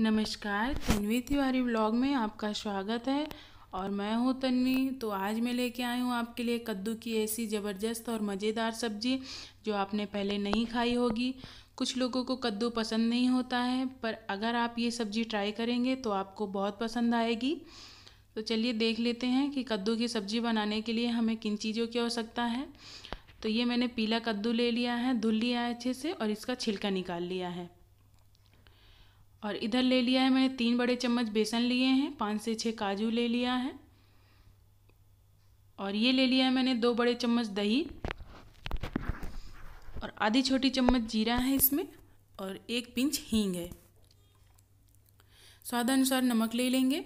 नमस्कार तन्वी तिवारी ब्लॉग में आपका स्वागत है और मैं हूं तन्वी तो आज मैं लेके आई हूं आपके लिए कद्दू की ऐसी ज़बरदस्त और मज़ेदार सब्ज़ी जो आपने पहले नहीं खाई होगी कुछ लोगों को कद्दू पसंद नहीं होता है पर अगर आप ये सब्ज़ी ट्राई करेंगे तो आपको बहुत पसंद आएगी तो चलिए देख लेते हैं कि कद्दू की सब्ज़ी बनाने के लिए हमें किन चीज़ों की आवश्यकता है तो ये मैंने पीला कद्दू ले लिया है धुल लिया है अच्छे से और इसका छिलका निकाल लिया है और इधर ले लिया है मैंने तीन बड़े चम्मच बेसन लिए हैं पाँच से छः काजू ले लिया है और ये ले लिया है मैंने दो बड़े चम्मच दही और आधी छोटी चम्मच जीरा है इसमें और एक पिंच हींग है स्वादानुसार नमक ले लेंगे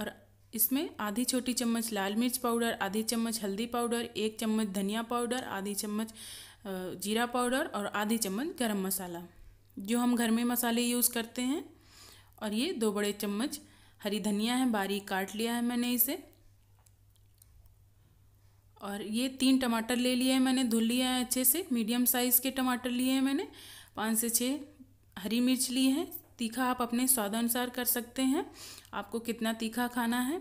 और इसमें आधी छोटी चम्मच लाल मिर्च पाउडर आधी चम्मच हल्दी पाउडर एक चम्मच धनिया पाउडर आधी चम्मच जीरा पाउडर और आधी चम्मच गरम मसाला जो हम घर में मसाले यूज़ करते हैं और ये दो बड़े चम्मच हरी धनिया है बारीक काट लिया है मैंने इसे और ये तीन टमाटर ले लिए हैं मैंने धुल लिया है अच्छे से मीडियम साइज़ के टमाटर लिए हैं मैंने पाँच से छः हरी मिर्च ली है तीखा आप अपने स्वाद अनुसार कर सकते हैं आपको कितना तीखा खाना है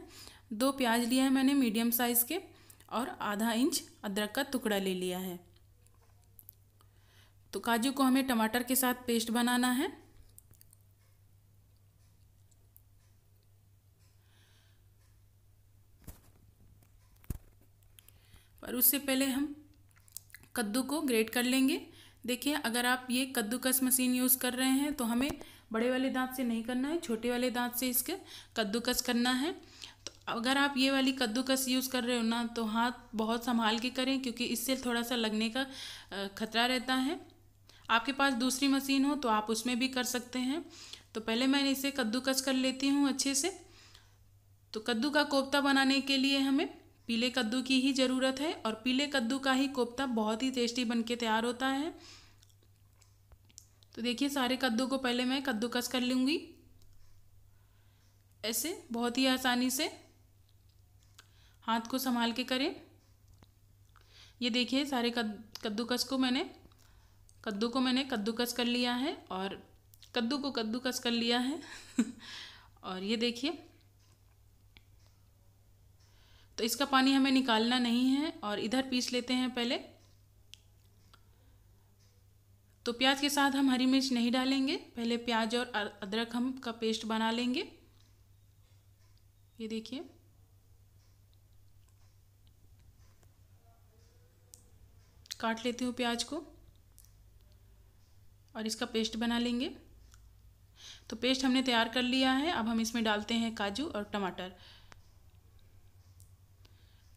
दो प्याज लिया है मैंने मीडियम साइज़ के और आधा इंच अदरक का टुकड़ा ले लिया है तो काजू को हमें टमाटर के साथ पेस्ट बनाना है पर उससे पहले हम कद्दू को ग्रेट कर लेंगे देखिए अगर आप ये कद्दूकस मशीन यूज़ कर रहे हैं तो हमें बड़े वाले दांत से नहीं करना है छोटे वाले दांत से इसके कद्दूकस करना है तो अगर आप ये वाली कद्दूकस यूज़ कर रहे हो ना तो हाथ बहुत संभाल के करें क्योंकि इससे थोड़ा सा लगने का खतरा रहता है आपके पास दूसरी मशीन हो तो आप उसमें भी कर सकते हैं तो पहले मैं इसे कद्दूकस कर लेती हूँ अच्छे से तो कद्दू का कोफ्ता बनाने के लिए हमें पीले कद्दू की ही ज़रूरत है और पीले कद्दू का ही कोफ्ता बहुत ही टेस्टी बन के तैयार होता है तो देखिए सारे कद्दू को पहले मैं कद्दूकस कर लूँगी ऐसे बहुत ही आसानी से हाथ को संभाल के करें ये देखिए सारे कद्दूकस को मैंने कद्दू को मैंने कद्दूकस कर लिया है और कद्दू को कद्दूकस कर लिया है और ये देखिए तो इसका पानी हमें निकालना नहीं है और इधर पीस लेते हैं पहले तो प्याज के साथ हम हरी मिर्च नहीं डालेंगे पहले प्याज और अदरक हम का पेस्ट बना लेंगे ये देखिए काट लेती हूँ प्याज को और इसका पेस्ट बना लेंगे तो पेस्ट हमने तैयार कर लिया है अब हम इसमें डालते हैं काजू और टमाटर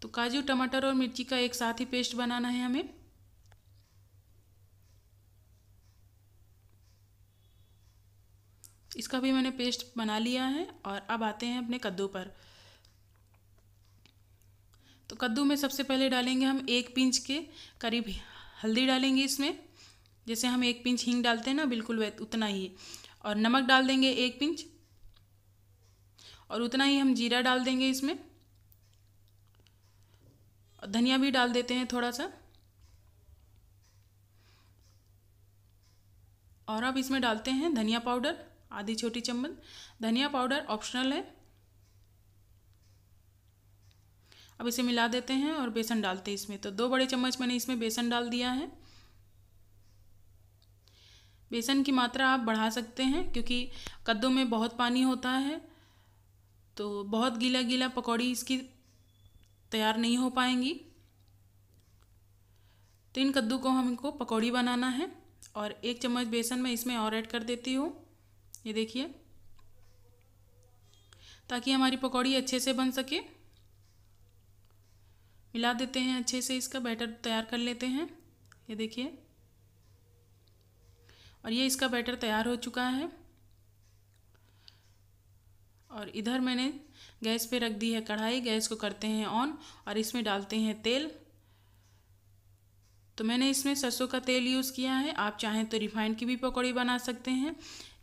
तो काजू टमाटर और मिर्ची का एक साथ ही पेस्ट बनाना है हमें इसका भी मैंने पेस्ट बना लिया है और अब आते हैं अपने कद्दू पर तो कद्दू में सबसे पहले डालेंगे हम एक पिंच के करीब हल्दी डालेंगे इसमें जैसे हम एक पिंच हींग डालते हैं ना बिल्कुल उतना ही और नमक डाल देंगे एक पिंच और उतना ही हम जीरा डाल देंगे इसमें और धनिया भी डाल देते हैं थोड़ा सा और अब इसमें डालते हैं धनिया पाउडर आधी छोटी चम्मच धनिया पाउडर ऑप्शनल है अब इसे मिला देते हैं और बेसन डालते हैं इसमें तो दो बड़े चम्मच मैंने इसमें बेसन डाल दिया है बेसन की मात्रा आप बढ़ा सकते हैं क्योंकि कद्दू में बहुत पानी होता है तो बहुत गीला गीला पकौड़ी इसकी तैयार नहीं हो पाएंगी तो इन कद्दू को हमको पकौड़ी बनाना है और एक चम्मच बेसन मैं इसमें और ऐड कर देती हूँ ये देखिए ताकि हमारी पकौड़ी अच्छे से बन सके मिला देते हैं अच्छे से इसका बैटर तैयार कर लेते हैं ये देखिए और ये इसका बैटर तैयार हो चुका है और इधर मैंने गैस पे रख दी है कढ़ाई गैस को करते हैं ऑन और इसमें डालते हैं तेल तो मैंने इसमें सरसों का तेल यूज़ किया है आप चाहें तो रिफाइंड की भी पकौड़ी बना सकते हैं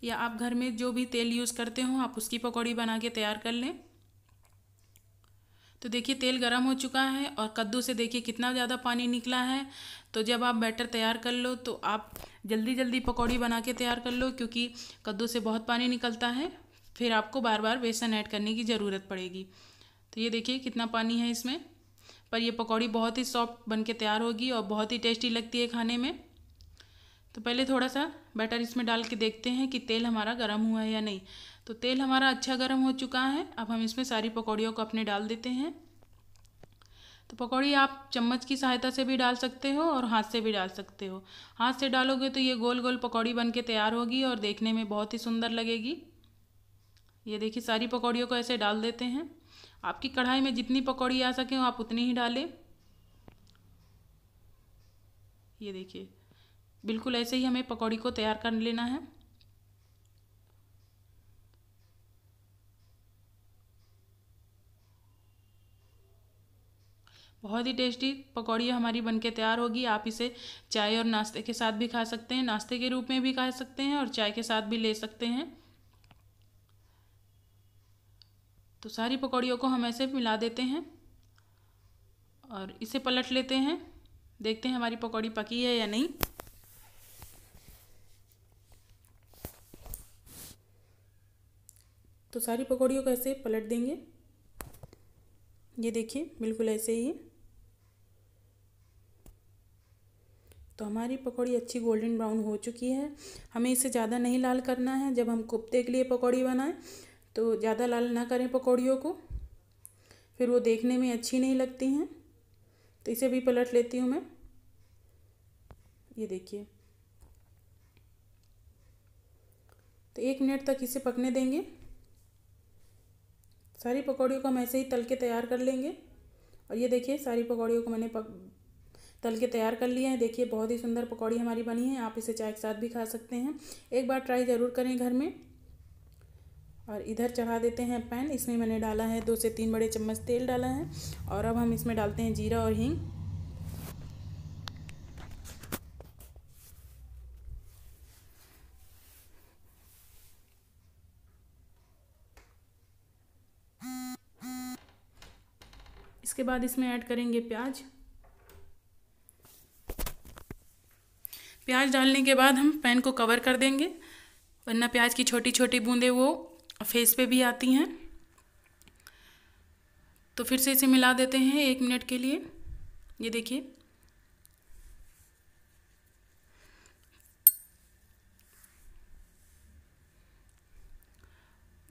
या आप घर में जो भी तेल यूज़ करते हो आप उसकी पकौड़ी बना के तैयार कर लें तो देखिए तेल गर्म हो चुका है और कद्दू से देखिए कितना ज़्यादा पानी निकला है तो जब आप बैटर तैयार कर लो तो आप जल्दी जल्दी पकौड़ी बना के तैयार कर लो क्योंकि कद्दू से बहुत पानी निकलता है फिर आपको बार बार बेसन ऐड करने की ज़रूरत पड़ेगी तो ये देखिए कितना पानी है इसमें पर यह पकौड़ी बहुत ही सॉफ्ट बन के तैयार होगी और बहुत ही टेस्टी लगती है खाने में तो पहले थोड़ा सा बैटर इसमें डाल के देखते हैं कि तेल हमारा गर्म हुआ है या नहीं तो तेल हमारा अच्छा गर्म हो चुका है अब हम इसमें सारी पकौड़ियों को अपने डाल देते हैं तो पकौड़ी आप चम्मच की सहायता से भी डाल सकते हो और हाथ से भी डाल सकते हो हाथ से डालोगे तो ये गोल गोल पकौड़ी बन के तैयार होगी और देखने में बहुत ही सुंदर लगेगी ये देखिए सारी पकौड़ियों को ऐसे डाल देते हैं आपकी कढ़ाई में जितनी पकौड़ी आ सके आप उतनी ही डालें ये देखिए बिल्कुल ऐसे ही हमें पकौड़ी को तैयार कर लेना है बहुत ही टेस्टी पकौड़ी हमारी बनके तैयार होगी आप इसे चाय और नाश्ते के साथ भी खा सकते हैं नाश्ते के रूप में भी खा सकते हैं और चाय के साथ भी ले सकते हैं तो सारी पकौड़ियों को हम ऐसे मिला देते हैं और इसे पलट लेते हैं देखते हैं हमारी पकौड़ी पकी है या नहीं तो सारी पकौड़ियों को ऐसे पलट देंगे ये देखिए बिल्कुल ऐसे ही तो हमारी पकौड़ी अच्छी गोल्डन ब्राउन हो चुकी है हमें इसे ज़्यादा नहीं लाल करना है जब हम कोफ्ते के लिए पकौड़ी बनाएं तो ज़्यादा लाल ना करें पकौड़ियों को फिर वो देखने में अच्छी नहीं लगती हैं तो इसे भी पलट लेती हूँ मैं ये देखिए तो एक मिनट तक इसे पकने देंगे सारी पकौड़ियों को हम ऐसे ही तल के तैयार कर लेंगे और ये देखिए सारी पकौड़ियों को मैंने पक तल के तैयार कर लिए हैं देखिए बहुत ही सुंदर पकौड़ी हमारी बनी है आप इसे चाय के साथ भी खा सकते हैं एक बार ट्राई ज़रूर करें घर में और इधर चढ़ा देते हैं पैन इसमें मैंने डाला है दो से तीन बड़े चम्मच तेल डाला है और अब हम इसमें डालते हैं जीरा और हींग इसके बाद इसमें ऐड करेंगे प्याज प्याज डालने के बाद हम पैन को कवर कर देंगे वरना प्याज की छोटी छोटी बूंदें वो फेस पे भी आती हैं तो फिर से इसे मिला देते हैं एक मिनट के लिए ये देखिए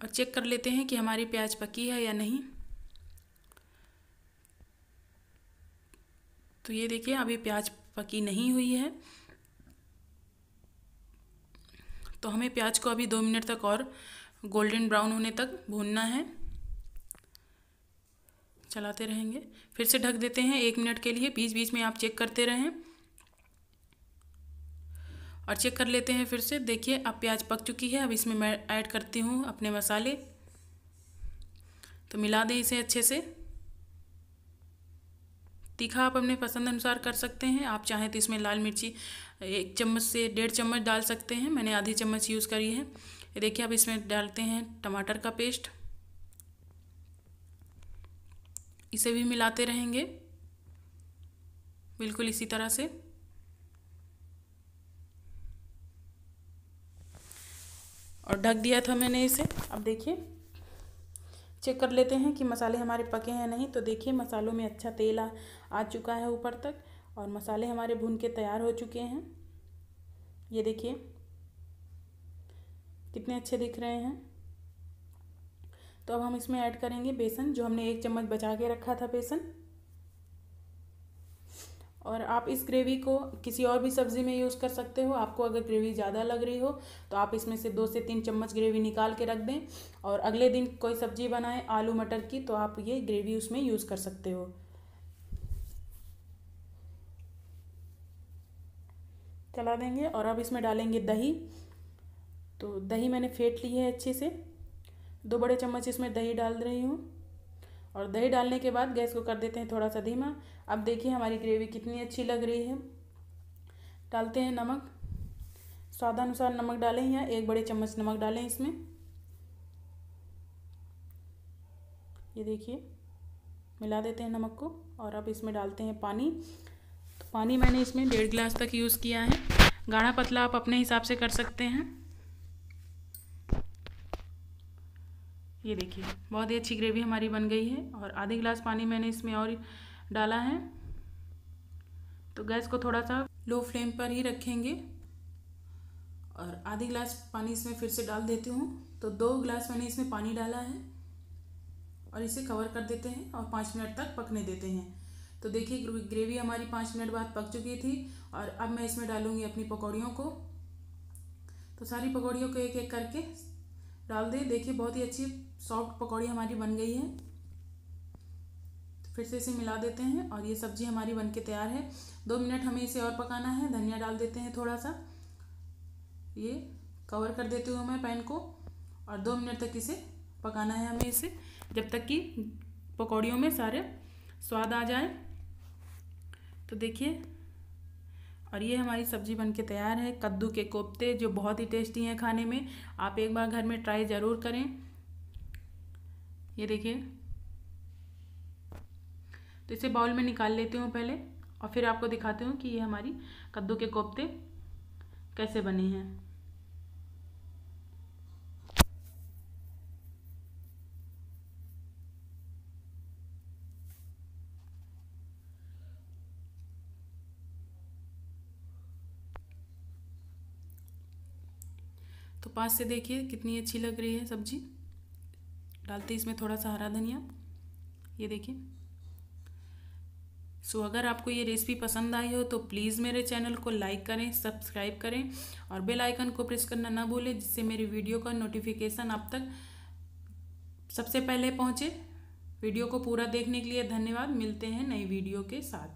और चेक कर लेते हैं कि हमारी प्याज पकी है या नहीं तो ये देखिए अभी प्याज पकी नहीं हुई है तो हमें प्याज को अभी दो मिनट तक और गोल्डन ब्राउन होने तक भूनना है चलाते रहेंगे फिर से ढक देते हैं एक मिनट के लिए बीच बीच में आप चेक करते रहें और चेक कर लेते हैं फिर से देखिए अब प्याज पक चुकी है अब इसमें मैं ऐड करती हूँ अपने मसाले तो मिला दें इसे अच्छे से तीखा आप अपने पसंद अनुसार कर सकते हैं आप चाहें तो इसमें लाल मिर्ची एक चम्मच से डेढ़ चम्मच डाल सकते हैं मैंने आधी चम्मच यूज़ करी है देखिए आप इसमें डालते हैं टमाटर का पेस्ट इसे भी मिलाते रहेंगे बिल्कुल इसी तरह से और ढक दिया था मैंने इसे अब देखिए चेक कर लेते हैं कि मसाले हमारे पके हैं नहीं तो देखिए मसालों में अच्छा तेल आ, आ चुका है ऊपर तक और मसाले हमारे भून के तैयार हो चुके हैं ये देखिए कितने अच्छे दिख रहे हैं तो अब हम इसमें ऐड करेंगे बेसन जो हमने एक चम्मच बचा के रखा था बेसन और आप इस ग्रेवी को किसी और भी सब्ज़ी में यूज़ कर सकते हो आपको अगर ग्रेवी ज़्यादा लग रही हो तो आप इसमें से दो से तीन चम्मच ग्रेवी निकाल के रख दें और अगले दिन कोई सब्ज़ी बनाएं आलू मटर की तो आप ये ग्रेवी उसमें यूज़ कर सकते हो चला देंगे और अब इसमें डालेंगे दही तो दही मैंने फेंट ली है अच्छे से दो बड़े चम्मच इसमें दही डाल रही हूँ और दही डालने के बाद गैस को कर देते हैं थोड़ा सा धीमा अब देखिए हमारी ग्रेवी कितनी अच्छी लग रही है डालते हैं नमक स्वादानुसार नमक डालें या एक बड़े चम्मच नमक डालें इसमें ये देखिए मिला देते हैं नमक को और अब इसमें डालते हैं पानी तो पानी मैंने इसमें डेढ़ गिलास तक यूज़ किया है गाढ़ा पतला आप अपने हिसाब से कर सकते हैं ये देखिए बहुत ही अच्छी ग्रेवी हमारी बन गई है और आधे गिलास पानी मैंने इसमें और डाला है तो गैस को थोड़ा सा लो फ्लेम पर ही रखेंगे और आधे गिलास पानी इसमें फिर से डाल देती हूँ तो दो गिलास मैंने इसमें पानी डाला है और इसे कवर कर देते हैं और पाँच मिनट तक पकने देते हैं तो देखिए ग्रेवी हमारी पाँच मिनट बाद पक चुकी थी और अब मैं इसमें डालूँगी अपनी पकौड़ियों को तो सारी पकौड़ियों को एक एक करके डाल दें देखिए बहुत ही अच्छी सॉफ्ट पकौड़ी हमारी बन गई है तो फिर से इसे मिला देते हैं और ये सब्जी हमारी बन के तैयार है दो मिनट हमें इसे और पकाना है धनिया डाल देते हैं थोड़ा सा ये कवर कर देती हूँ मैं पैन को और दो मिनट तक इसे पकाना है हमें इसे जब तक कि पकौड़ियों में सारे स्वाद आ जाए तो देखिए और ये हमारी सब्जी बन के तैयार है कद्दू के कोफ्ते जो बहुत ही टेस्टी हैं खाने में आप एक बार घर में ट्राई ज़रूर करें ये देखिए तो इसे बाउल में निकाल लेती हूँ पहले और फिर आपको दिखाती हूँ कि ये हमारी कद्दू के कोफ्ते कैसे बने हैं तो पास से देखिए कितनी अच्छी लग रही है सब्जी डालते इसमें थोड़ा सा हरा धनिया ये देखिए सो अगर आपको ये रेसिपी पसंद आई हो तो प्लीज़ मेरे चैनल को लाइक करें सब्सक्राइब करें और बेल आइकन को प्रेस करना ना भूलें जिससे मेरी वीडियो का नोटिफिकेशन आप तक सबसे पहले पहुँचे वीडियो को पूरा देखने के लिए धन्यवाद मिलते हैं नई वीडियो के साथ